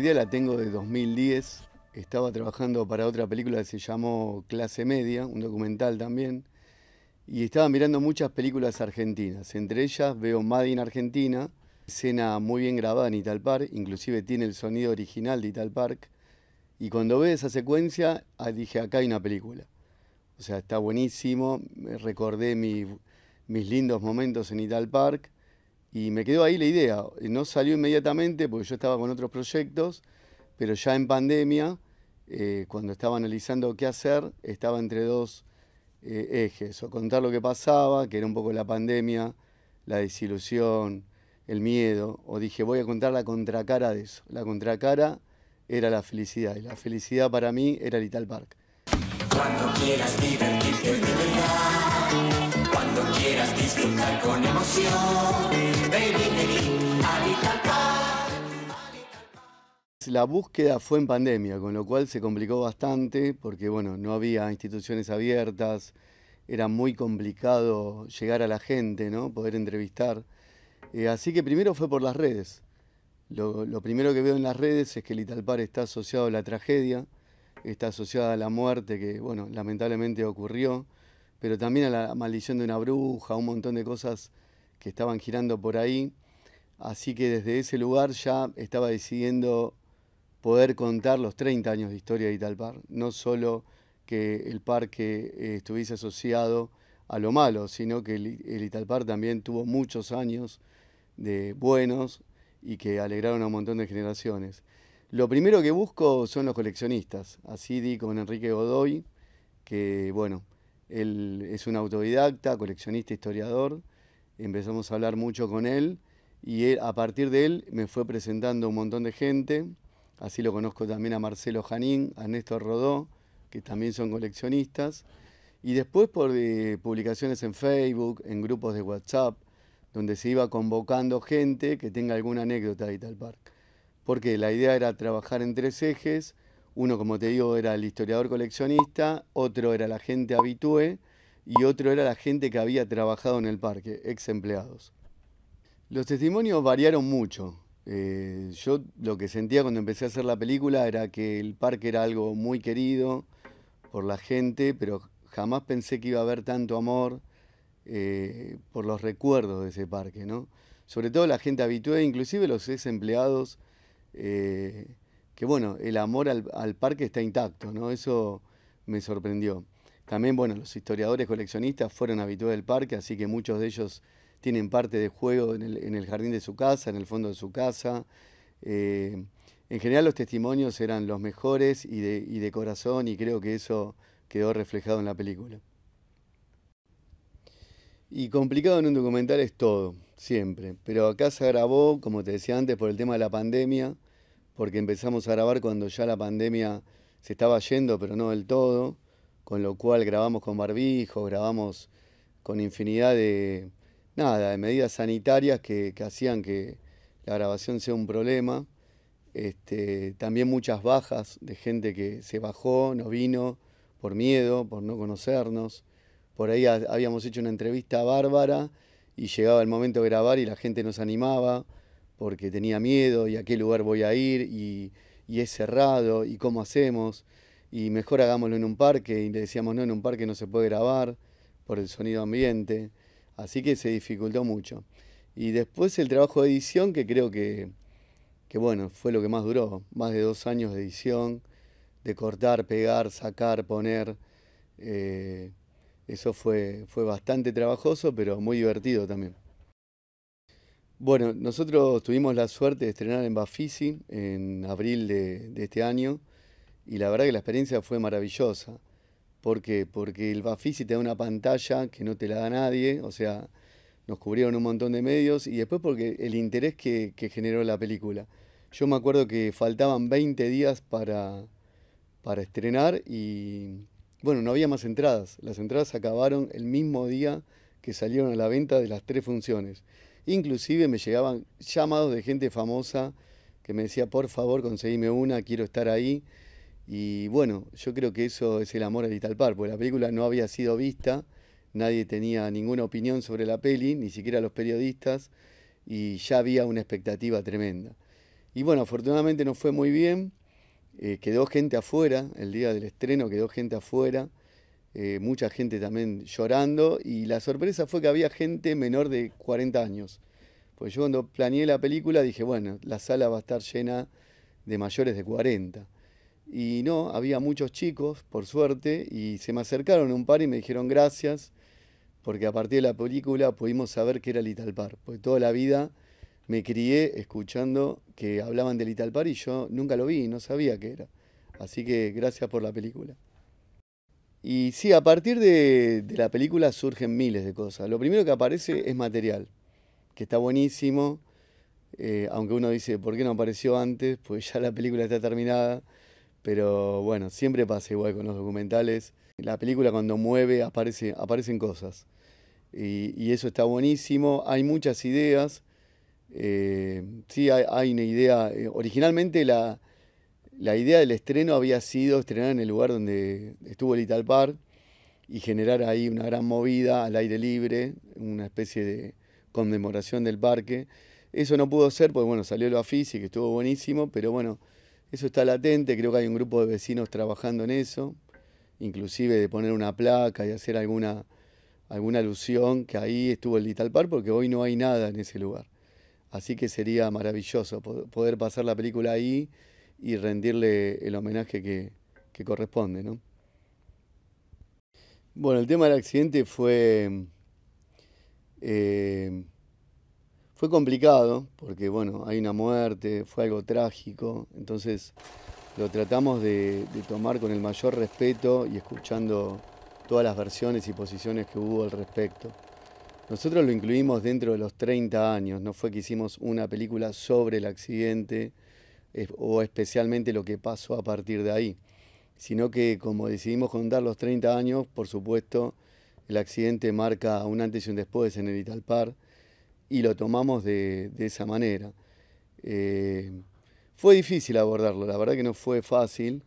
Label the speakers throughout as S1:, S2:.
S1: idea la tengo de 2010. Estaba trabajando para otra película que se llamó Clase Media, un documental también. Y estaba mirando muchas películas argentinas. Entre ellas veo Madin in Argentina, escena muy bien grabada en Ital Park, inclusive tiene el sonido original de Ital Park. Y cuando ve esa secuencia, ah, dije, acá hay una película. O sea, está buenísimo. Recordé mis lindos momentos en Ital Park y me quedó ahí la idea. No salió inmediatamente porque yo estaba con otros proyectos, pero ya en pandemia, eh, cuando estaba analizando qué hacer, estaba entre dos eh, ejes. O contar lo que pasaba, que era un poco la pandemia, la desilusión, el miedo. O dije, voy a contar la contracara de eso. La contracara era la felicidad. Y la felicidad para mí era Little Park. Cuando quieras la búsqueda fue en pandemia, con lo cual se complicó bastante porque bueno, no había instituciones abiertas, era muy complicado llegar a la gente, ¿no? poder entrevistar. Eh, así que primero fue por las redes. Lo, primero que veo en las redes es que el Italpar está asociado a la tragedia, está asociado a la muerte que bueno, lamentablemente ocurrió pero también a la maldición de una bruja, un montón de cosas que estaban girando por ahí. Así que desde ese lugar ya estaba decidiendo poder contar los 30 años de historia de Italpar, no solo que el parque eh, estuviese asociado a lo malo, sino que el, el Italpar también tuvo muchos años de buenos y que alegraron a un montón de generaciones. Lo primero que busco son los coleccionistas. Así di con Enrique Godoy, que bueno, él es un autodidacta, coleccionista, historiador. Empezamos a hablar mucho con él y a partir de él me fue presentando un montón de gente. Así lo conozco también a Marcelo Janín, a Néstor Rodó, que también son coleccionistas. Y después por eh, publicaciones en Facebook, en grupos de WhatsApp, donde se iba convocando gente que tenga alguna anécdota de tal parque Porque la idea era trabajar en tres ejes uno, como te digo, era el historiador coleccionista, otro era la gente habitué y otro era la gente que había trabajado en el parque, ex empleados. Los testimonios variaron mucho. Eh, yo lo que sentía cuando empecé a hacer la película era que el parque era algo muy querido por la gente, pero jamás pensé que iba a haber tanto amor eh, por los recuerdos de ese parque, ¿no? Sobre todo la gente habitué, inclusive los ex empleados. Eh, que bueno, el amor al, parque está intacto, ¿no? Eso me sorprendió. También, bueno, los historiadores coleccionistas fueron habituales del parque, así que muchos de ellos tienen parte de juego en el, jardín de su casa, en el fondo de su casa. Eh, en general los testimonios eran los mejores y de, y de corazón y creo que eso quedó reflejado en la película. Y complicado en un documental es todo, siempre. Pero acá se grabó, como te decía antes, por el tema de la pandemia porque empezamos a grabar cuando ya la pandemia se estaba yendo, pero no del todo, con lo cual grabamos con barbijo, grabamos con infinidad de, nada, de medidas sanitarias que, hacían que la grabación sea un problema. Este, también muchas bajas de gente que se bajó, no vino, por miedo, por no conocernos. Por ahí habíamos hecho una entrevista a Bárbara y llegaba el momento de grabar y la gente nos animaba porque tenía miedo y a qué lugar voy a ir y, es cerrado y cómo hacemos y mejor hagámoslo en un parque y le decíamos no, en un parque no se puede grabar por el sonido ambiente, así que se dificultó mucho. Y después el trabajo de edición que creo que, bueno, fue lo que más duró, más de dos años de edición, de cortar, pegar, sacar, poner. Eh, eso fue, fue bastante trabajoso, pero muy divertido también. Bueno, nosotros tuvimos la suerte de estrenar en Bafisi en abril de, este año y la verdad que la experiencia fue maravillosa. ¿Por qué? Porque el Bafisi te da una pantalla que no te la da nadie, o sea, nos cubrieron un montón de medios y después porque el interés que, generó la película. Yo me acuerdo que faltaban 20 días para, para estrenar y bueno, no había más entradas. Las entradas acabaron el mismo día que salieron a la venta de las tres funciones. Inclusive me llegaban llamados de gente famosa que me decía, por favor, conseguime una, quiero estar ahí. Y bueno, yo creo que eso es el amor a Vital Par, porque la película no había sido vista, nadie tenía ninguna opinión sobre la peli, ni siquiera los periodistas, y ya había una expectativa tremenda. Y bueno, afortunadamente no fue muy bien, eh, quedó gente afuera, el día del estreno quedó gente afuera, eh, mucha gente también llorando y la sorpresa fue que había gente menor de 40 años. Pues yo cuando planeé la película dije, bueno, la sala va a estar llena de mayores de 40. Y no, había muchos chicos, por suerte, y se me acercaron un par y me dijeron gracias, porque a partir de la película pudimos saber que era el par porque toda la vida me crié escuchando que hablaban del Par y yo nunca lo vi, no sabía qué era. Así que gracias por la película. Y sí, a partir de, la película surgen miles de cosas. Lo primero que aparece es material, que está buenísimo, eh, aunque uno dice, ¿por qué no apareció antes? Pues ya la película está terminada, pero bueno, siempre pasa igual con los documentales. La película cuando mueve aparece, aparecen cosas, y, eso está buenísimo. Hay muchas ideas, eh, sí, hay, una idea, eh, originalmente la, la idea del estreno había sido estrenar en el lugar donde estuvo el Ital Park y generar ahí una gran movida al aire libre, una especie de conmemoración del parque. Eso no pudo ser, pues bueno, salió lo AFISI, que estuvo buenísimo, pero bueno, eso está latente, creo que hay un grupo de vecinos trabajando en eso, inclusive de poner una placa y hacer alguna, alguna alusión que ahí estuvo el Little Park, porque hoy no hay nada en ese lugar. Así que sería maravilloso poder pasar la película ahí y rendirle el homenaje que, corresponde. ¿no? Bueno, el tema del accidente fue, eh, fue complicado, porque bueno, hay una muerte, fue algo trágico, entonces lo tratamos de, de, tomar con el mayor respeto y escuchando todas las versiones y posiciones que hubo al respecto. Nosotros lo incluimos dentro de los 30 años, no fue que hicimos una película sobre el accidente, o especialmente lo que pasó a partir de ahí, sino que como decidimos contar los 30 años, por supuesto, el accidente marca un antes y un después en el Italpar y lo tomamos de, esa manera. Eh, fue difícil abordarlo, la verdad que no fue fácil,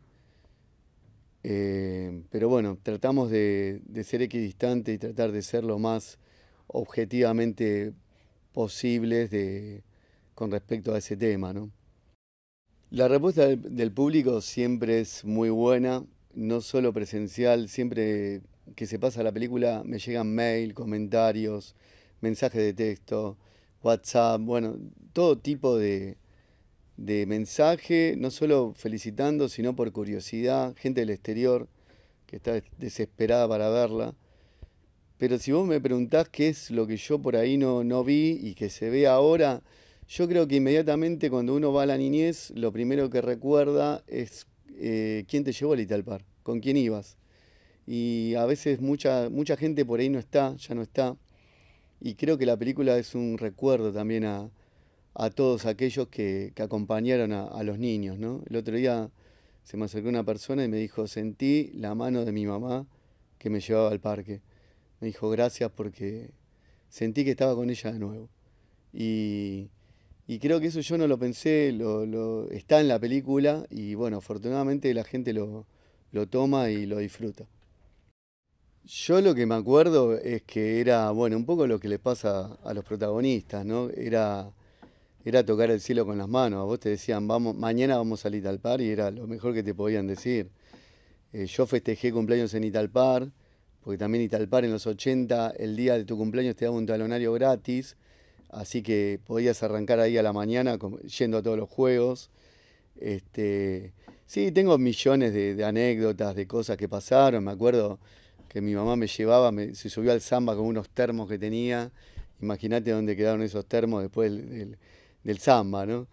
S1: eh, pero bueno, tratamos de, ser equidistante y tratar de ser lo más objetivamente posibles con respecto a ese tema, ¿no? La respuesta del público siempre es muy buena, no solo presencial, siempre que se pasa la película me llegan mail, comentarios, mensajes de texto, WhatsApp, bueno, todo tipo de, mensaje, no solo felicitando, sino por curiosidad, gente del exterior que está desesperada para verla. Pero si vos me preguntás qué es lo que yo por ahí no, no vi y que se ve ahora, yo creo que inmediatamente cuando uno va a la niñez, lo primero que recuerda es eh, quién te llevó al Italpar, con quién ibas. Y a veces mucha, mucha gente por ahí no está, ya no está. Y creo que la película es un recuerdo también a, todos aquellos que, acompañaron a, a, los niños. ¿no? El otro día se me acercó una persona y me dijo, sentí la mano de mi mamá que me llevaba al parque. Me dijo, gracias porque sentí que estaba con ella de nuevo. Y, y creo que eso yo no lo pensé, lo, está en la película y bueno, afortunadamente la gente lo, toma y lo disfruta. Yo lo que me acuerdo es que era, bueno, un poco lo que les pasa a los protagonistas, ¿no? Era, era tocar el cielo con las manos. A vos te decían, vamos, mañana vamos al Italpar y era lo mejor que te podían decir. Eh, yo festejé cumpleaños en Italpar, porque también Italpar en los 80, el día de tu cumpleaños te daba un talonario gratis. Así que podías arrancar ahí a la mañana yendo a todos los juegos. Este, sí, tengo millones de, anécdotas, de cosas que pasaron. Me acuerdo que mi mamá me llevaba, se subió al samba con unos termos que tenía. Imagínate dónde quedaron esos termos después del, samba, ¿no?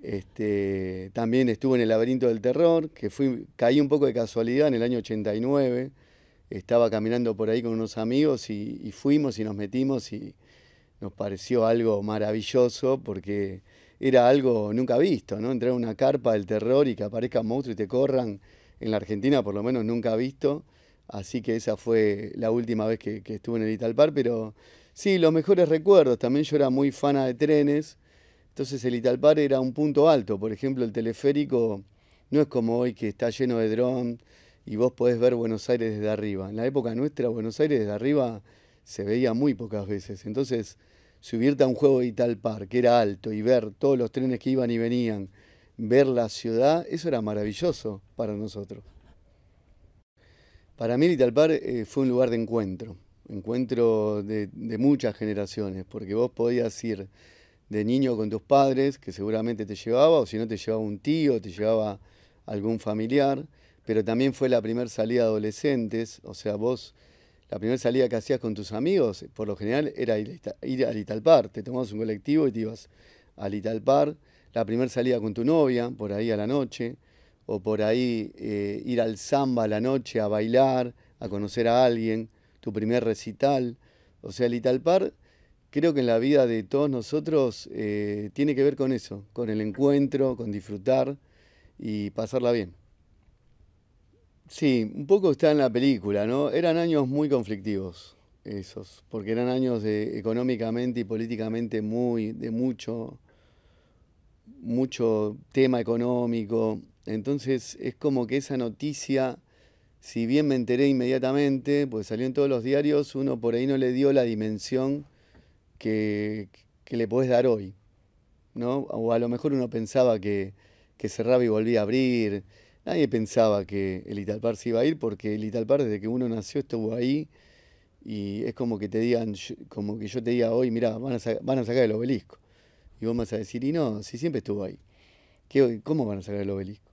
S1: Este, también estuve en el laberinto del terror, que fui, caí un poco de casualidad en el año 89. Estaba caminando por ahí con unos amigos y, y fuimos y nos metimos y, nos pareció algo maravilloso porque era algo nunca visto, ¿no? Entrar en una carpa del terror y que aparezca monstruos y te corran en la Argentina, por lo menos nunca visto. Así que esa fue la última vez que, estuve en el Italpar, pero sí, los mejores recuerdos. También yo era muy fana de trenes, entonces el Italpar era un punto alto. Por ejemplo, el teleférico no es como hoy que está lleno de drones y vos podés ver Buenos Aires desde arriba. En la época nuestra, Buenos Aires desde arriba se veía muy pocas veces. Entonces, subirte a un juego de Italpar, que era alto, y ver todos los trenes que iban y venían, ver la ciudad, eso era maravilloso para nosotros. Para mí Italpar eh, fue un lugar de encuentro, encuentro de, de, muchas generaciones, porque vos podías ir de niño con tus padres, que seguramente te llevaba, o si no te llevaba un tío, te llevaba algún familiar, pero también fue la primera salida de adolescentes, o sea, vos la primera salida que hacías con tus amigos, por lo general, era ir, al Italpar. Te tomabas un colectivo y te ibas al Italpar. La primera salida con tu novia, por ahí a la noche. O por ahí eh, ir al samba a la noche a bailar, a conocer a alguien. Tu primer recital. O sea, el Italpar creo que en la vida de todos nosotros eh, tiene que ver con eso, con el encuentro, con disfrutar y pasarla bien. Sí, un poco está en la película, ¿no? Eran años muy conflictivos esos, porque eran años de, económicamente y políticamente muy, de mucho, mucho tema económico. Entonces es como que esa noticia, si bien me enteré inmediatamente, pues salió en todos los diarios, uno por ahí no le dio la dimensión que, le podés dar hoy, ¿no? O a lo mejor uno pensaba que, que cerraba y volvía a abrir Nadie pensaba que el Italpar se iba a ir porque el Italpar desde que uno nació estuvo ahí y es como que te digan, como que yo te diga hoy, mira, van a, sacar el obelisco. Y vos vas a decir, y no, si siempre estuvo ahí. ¿Qué, ¿Cómo van a sacar el obelisco?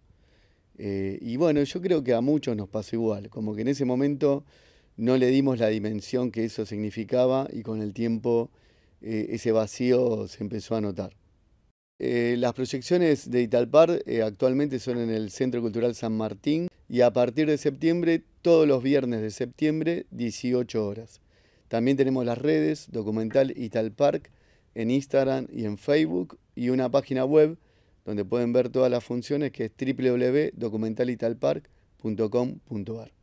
S1: Eh, y bueno, yo creo que a muchos nos pasó igual, como que en ese momento no le dimos la dimensión que eso significaba y con el tiempo eh, ese vacío se empezó a notar. Eh, las proyecciones de Italpar eh, actualmente son en el Centro Cultural San Martín y a partir de septiembre, todos los viernes de septiembre, 18 horas. También tenemos las redes, documental Italpark, en Instagram y en Facebook y una página web donde pueden ver todas las funciones que es www.documentalitalpark.com.ar.